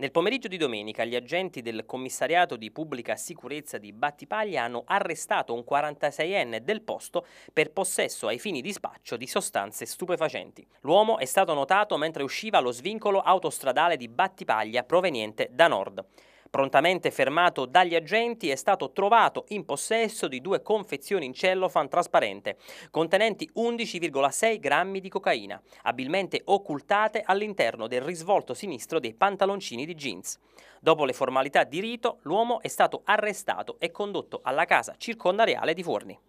Nel pomeriggio di domenica gli agenti del commissariato di pubblica sicurezza di Battipaglia hanno arrestato un 46enne del posto per possesso ai fini di spaccio di sostanze stupefacenti. L'uomo è stato notato mentre usciva allo svincolo autostradale di Battipaglia proveniente da nord. Prontamente fermato dagli agenti è stato trovato in possesso di due confezioni in cellofan trasparente contenenti 11,6 grammi di cocaina, abilmente occultate all'interno del risvolto sinistro dei pantaloncini di jeans. Dopo le formalità di rito, l'uomo è stato arrestato e condotto alla casa circondariale di Forni.